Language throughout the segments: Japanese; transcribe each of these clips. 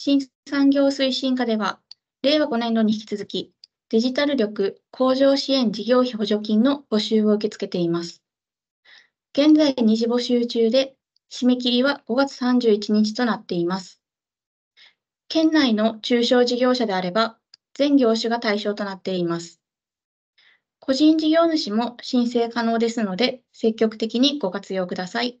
新産業推進課では、令和5年度に引き続き、デジタル力向上支援事業費補助金の募集を受け付けています。現在2次募集中で、締め切りは5月31日となっています。県内の中小事業者であれば、全業種が対象となっています。個人事業主も申請可能ですので、積極的にご活用ください。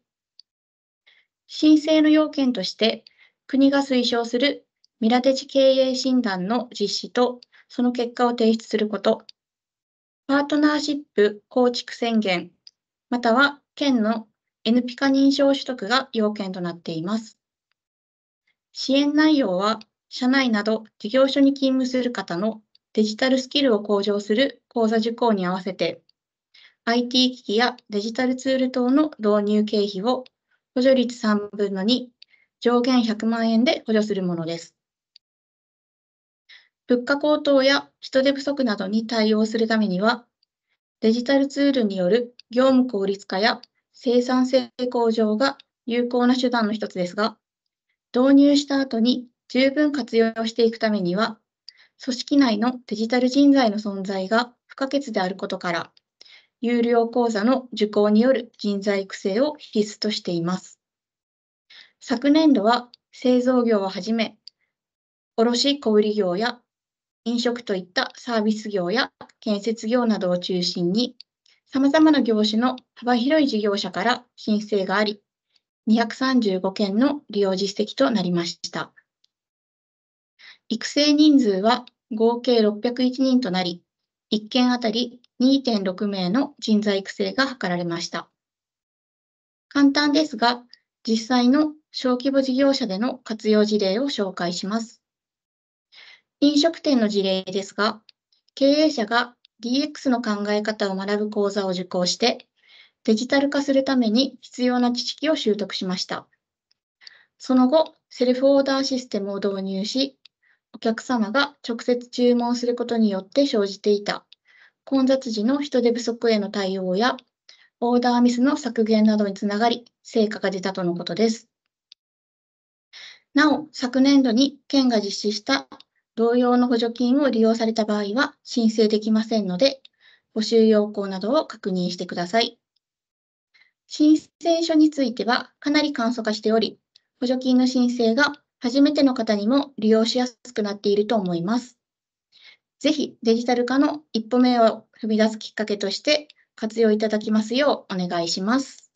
申請の要件として、国が推奨するミラテジ経営診断の実施とその結果を提出すること、パートナーシップ構築宣言、または県の N ピカ認証取得が要件となっています。支援内容は、社内など事業所に勤務する方のデジタルスキルを向上する講座受講に合わせて、IT 機器やデジタルツール等の導入経費を補助率3分の2上限100万円で補助するものです。物価高騰や人手不足などに対応するためには、デジタルツールによる業務効率化や生産性向上が有効な手段の一つですが、導入した後に十分活用していくためには、組織内のデジタル人材の存在が不可欠であることから、有料講座の受講による人材育成を必須としています。昨年度は製造業をはじめ、卸小売業や飲食といったサービス業や建設業などを中心に、さまざまな業種の幅広い事業者から申請があり、235件の利用実績となりました。育成人数は合計601人となり、1件あたり2.6名の人材育成が図られました。簡単ですが、実際の小規模事業者での活用事例を紹介します。飲食店の事例ですが、経営者が DX の考え方を学ぶ講座を受講して、デジタル化するために必要な知識を習得しました。その後、セルフオーダーシステムを導入し、お客様が直接注文することによって生じていた混雑時の人手不足への対応やオーダーミスの削減などにつながり成果が出たとのことです。なお、昨年度に県が実施した同様の補助金を利用された場合は申請できませんので、募集要項などを確認してください。申請書についてはかなり簡素化しており、補助金の申請が初めての方にも利用しやすくなっていると思います。ぜひデジタル化の一歩目を踏み出すきっかけとして活用いただきますようお願いします。